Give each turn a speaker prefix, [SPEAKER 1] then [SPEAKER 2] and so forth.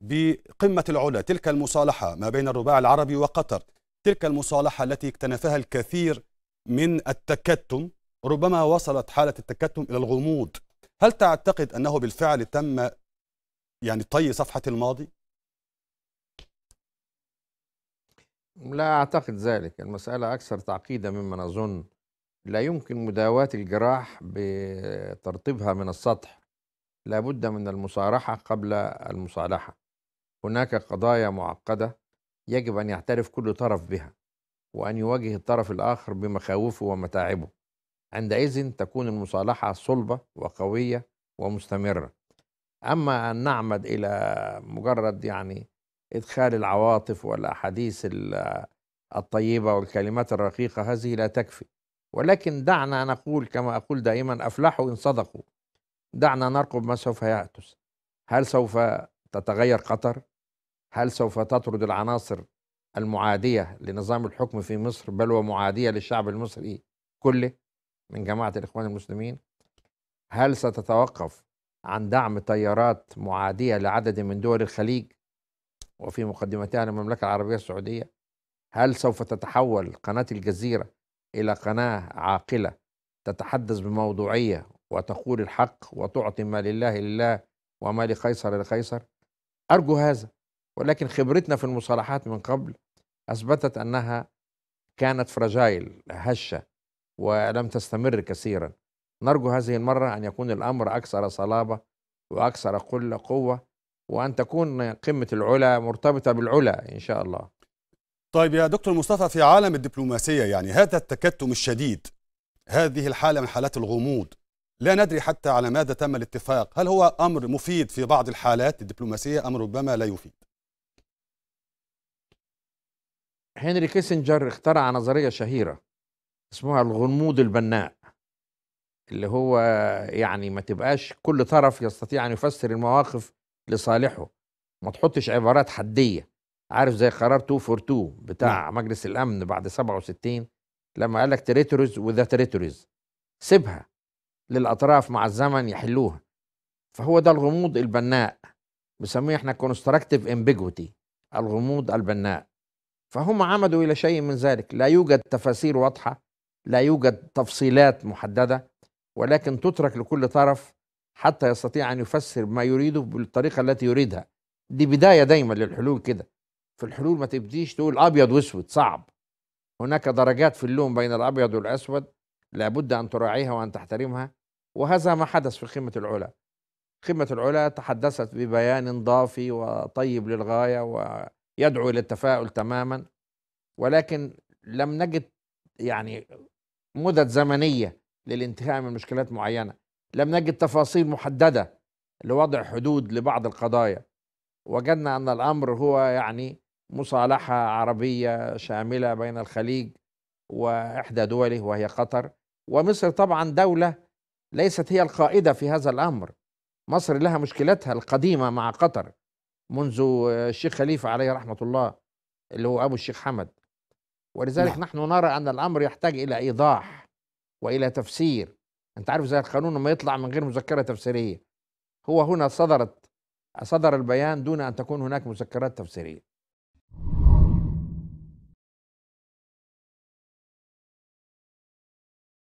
[SPEAKER 1] بقمة العلا تلك المصالحة ما بين الرباع العربي وقطر تلك المصالحة التي اكتنفها الكثير من التكتم ربما وصلت حالة التكتم إلى الغموض هل تعتقد أنه بالفعل تم يعني طي صفحة الماضي؟ لا أعتقد
[SPEAKER 2] ذلك المسألة أكثر تعقيدا مما نظن لا يمكن مداواة الجراح بترطيبها من السطح لابد من المصارحة قبل المصالحة هناك قضايا معقده يجب ان يعترف كل طرف بها وان يواجه الطرف الاخر بمخاوفه ومتاعبه عندئذ تكون المصالحه صلبه وقويه ومستمره اما ان نعمد الى مجرد يعني ادخال العواطف والاحاديث الطيبه والكلمات الرقيقه هذه لا تكفي ولكن دعنا نقول كما اقول دائما افلحوا ان صدقوا دعنا نرقب ما سوف يحدث هل سوف تتغير قطر؟ هل سوف تطرد العناصر المعادية لنظام الحكم في مصر بل ومعادية للشعب المصري كله من جماعة الإخوان المسلمين؟ هل ستتوقف عن دعم تيارات معادية لعدد من دول الخليج وفي مقدمتها المملكة العربية السعودية؟ هل سوف تتحول قناة الجزيرة إلى قناة عاقلة تتحدث بموضوعية وتقول الحق وتعطي ما لله لله وما لقيصر لقيصر؟ أرجو هذا ولكن خبرتنا في المصالحات من قبل أثبتت أنها كانت فراجايل هشة ولم تستمر كثيرا نرجو هذه المرة أن يكون الأمر أكثر صلابة وأكثر قلة قوة وأن
[SPEAKER 1] تكون قمة العلا مرتبطة بالعلا إن شاء الله طيب يا دكتور مصطفى في عالم الدبلوماسية يعني هذا التكتم الشديد هذه الحالة من حالات الغموض لا ندري حتى على ماذا تم الاتفاق هل هو أمر مفيد في بعض الحالات الدبلوماسية أم ربما لا يفيد هنري كيسنجر
[SPEAKER 2] اخترع نظرية شهيرة اسمها الغموض البناء اللي هو يعني ما تبقاش كل طرف يستطيع أن يفسر المواقف لصالحه ما تحطش عبارات حدية عارف زي قرار 242 بتاع م. نعم. مجلس الأمن بعد 67 لما قال لك تريتوريز وذا تريتوريز سيبها للأطراف مع الزمن يحلوها فهو ده الغموض البناء بنسميه احنا كونستراكتيف امبيجوتي الغموض البناء فهم عمدوا إلى شيء من ذلك لا يوجد تفاسير واضحة لا يوجد تفصيلات محددة ولكن تترك لكل طرف حتى يستطيع أن يفسر ما يريده بالطريقة التي يريدها دي بداية دايما للحلول كده في الحلول ما تبديش تقول أبيض وأسود صعب هناك درجات في اللون بين الأبيض والأسود لابد أن تراعيها وأن تحترمها وهذا ما حدث في قمة العلا قمة العلا تحدثت ببيان ضافي وطيب للغاية ويدعو إلى التفاؤل تماما ولكن لم نجد يعني مدد زمنية للانتهاء من مشكلات معينة لم نجد تفاصيل محددة لوضع حدود لبعض القضايا وجدنا أن الأمر هو يعني مصالحة عربية شاملة بين الخليج وإحدى دوله وهي قطر ومصر طبعا دولة ليست هي القائده في هذا الامر مصر لها مشكلتها القديمه مع قطر منذ آه، الشيخ خليفه عليه رحمه الله اللي هو ابو الشيخ حمد ولذلك لا. نعم. نحن نرى ان الامر يحتاج الى ايضاح والى تفسير انت عارف زي القانون ما يطلع من غير مذكره تفسيريه هو هنا صدرت صدر البيان دون ان تكون هناك مذكرات تفسيريه